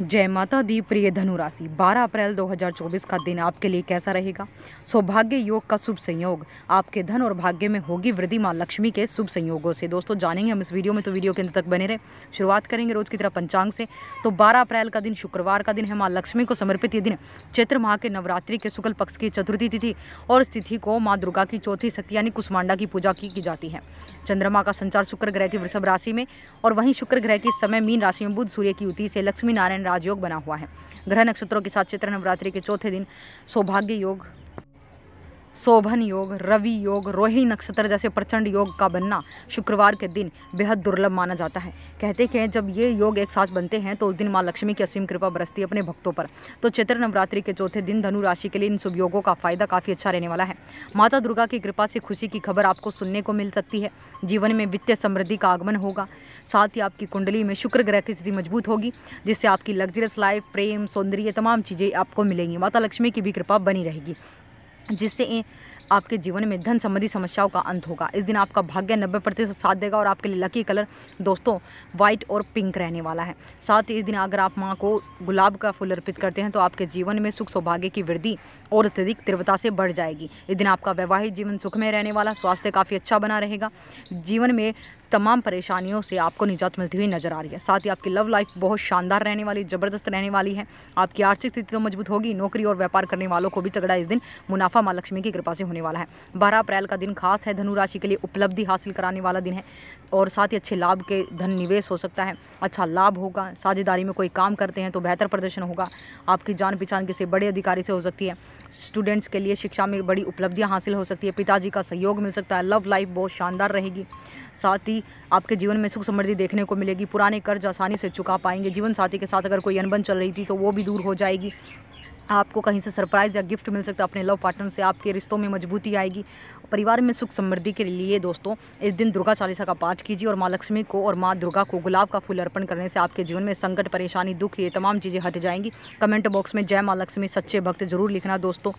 जय माता दी प्रिय धनुराशि 12 अप्रैल 2024 का दिन आपके लिए कैसा रहेगा सौभाग्य योग का शुभ संयोग आपके धन और भाग्य में होगी वृद्धि माँ लक्ष्मी के शुभ संयोगों से दोस्तों जानेंगे हम इस वीडियो में तो वीडियो के अंत तक बने रहे शुरुआत करेंगे रोज की तरह पंचांग से तो 12 अप्रैल का दिन शुक्रवार का दिन है माँ लक्ष्मी को समर्पित ये दिन चैत्र माह के नवरात्रि के शुक्ल पक्ष की चतुर्थी तिथि और इस तिथि को माँ दुर्गा की चौथी शक्ति यानी कुष्मांडा की पूजा की, की जाती है चंद्रमा का संचार शुक्र ग्रह की वृषभ राशि में और वहीं शुक्र ग्रह के समय मीन राशि में बुध सूर्य की युति से लक्ष्मी नारायण राजयोग बना हुआ है ग्रह नक्षत्रों के साथ चित्र नवरात्रि के चौथे दिन सौभाग्य योग शोभन योग रवि योग रोहिणी नक्षत्र जैसे प्रचंड योग का बनना शुक्रवार के दिन बेहद दुर्लभ माना जाता है कहते हैं जब ये योग एक साथ बनते हैं तो उस दिन माँ लक्ष्मी की असीम कृपा बरसती है अपने भक्तों पर तो चैत्र नवरात्रि के चौथे दिन धनु राशि के लिए इन शुभ योगों का फायदा काफ़ी अच्छा रहने वाला है माता दुर्गा की कृपा से खुशी की खबर आपको सुनने को मिल सकती है जीवन में वित्तीय समृद्धि का आगमन होगा साथ ही आपकी कुंडली में शुक्र ग्रह की स्थिति मजबूत होगी जिससे आपकी लग्जरियस लाइफ प्रेम सौंदर्य तमाम चीज़ें आपको मिलेंगी माता लक्ष्मी की भी कृपा बनी रहेगी जिससे आपके जीवन में धन संबंधी समस्याओं का अंत होगा इस दिन आपका भाग्य नब्बे प्रतिशत साथ देगा और आपके लिए लकी कलर दोस्तों व्हाइट और पिंक रहने वाला है साथ ही इस दिन अगर आप माँ को गुलाब का फूल अर्पित करते हैं तो आपके जीवन में सुख सौभाग्य की वृद्धि और अत्यधिक तीव्रता से बढ़ जाएगी इस दिन आपका वैवाहिक जीवन सुखमय रहने वाला स्वास्थ्य काफ़ी अच्छा बना रहेगा जीवन में तमाम परेशानियों से आपको निजात मिलती हुई नजर आ रही है साथ ही आपकी लव लाइफ बहुत शानदार रहने वाली ज़बरदस्त रहने वाली है आपकी आर्थिक स्थिति तो मजबूत होगी नौकरी और व्यापार करने वालों को भी तगड़ा इस दिन मुनाफा माँ लक्ष्मी की कृपा से होने वाला है बारह अप्रैल का दिन खास है धनुराशि के लिए उपलब्धि हासिल कराने वाला दिन है और साथ ही अच्छे लाभ के धन निवेश हो सकता है अच्छा लाभ होगा साझेदारी में कोई काम करते हैं तो बेहतर प्रदर्शन होगा आपकी जान पहचान किसी बड़े अधिकारी से हो सकती है स्टूडेंट्स के लिए शिक्षा में बड़ी उपलब्धियाँ हासिल हो सकती है पिताजी का सहयोग मिल सकता है लव लाइफ बहुत शानदार रहेगी साथ ही आपके जीवन में सुख समृद्धि देखने को मिलेगी पुराने कर्ज आसानी से चुका पाएंगे जीवन साथी के साथ अगर कोई अनबन चल रही थी तो वो भी दूर हो जाएगी आपको कहीं से सरप्राइज़ या गिफ्ट मिल सकता है अपने लव पार्टनर से आपके रिश्तों में मजबूती आएगी परिवार में सुख समृद्धि के लिए दोस्तों इस दिन दुर्गा चालीसा का पाठ कीजिए और माँ लक्ष्मी को और माँ दुर्गा को गुलाब का फूल अर्पण करने से आपके जीवन में संकट परेशानी दुख ये तमाम चीज़ें हट जाएंगी कमेंट बॉक्स में जय माँ लक्ष्मी सच्चे भक्त जरूर लिखना दोस्तों